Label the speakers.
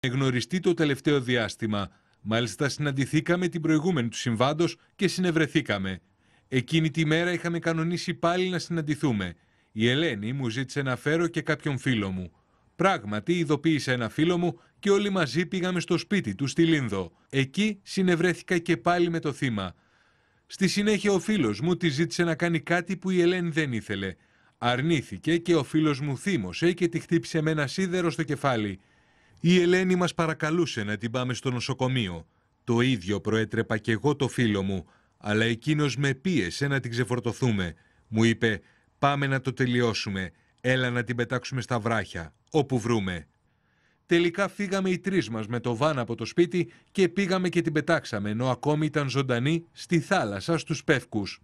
Speaker 1: εγνωριστεί το τελευταίο διάστημα. Μάλιστα συναντηθήκαμε την προηγούμενη του συμβάντος και συνευρεθήκαμε. Εκείνη τη μέρα είχαμε κανονίσει πάλι να συναντηθούμε. Η Ελένη μου ζήτησε να φέρω και κάποιον φίλο μου. Πράγματι ειδοποίησα ένα φίλο μου και όλοι μαζί πήγαμε στο σπίτι του στη Λίνδο. Εκεί συνευρέθηκα και πάλι με το θύμα. Στη συνέχεια ο φίλος μου τη ζήτησε να κάνει κάτι που η Ελένη δεν ήθελε. Αρνήθηκε και ο φίλος μου θύμωσε και τη χτύπησε με ένα σίδερο στο κεφάλι. Η Ελένη μας παρακαλούσε να την πάμε στο νοσοκομείο. Το ίδιο προέτρεπα και εγώ το φίλο μου, αλλά εκείνος με πίεσε να την ξεφορτωθούμε. Μου είπε «Πάμε να το τελειώσουμε, έλα να την πετάξουμε στα βράχια, όπου βρούμε». Τελικά φύγαμε οι τρεις μας με το βάν από το σπίτι και πήγαμε και την πετάξαμε, ενώ ακόμη ήταν ζωντανή στη θάλασσα στους πεύκους.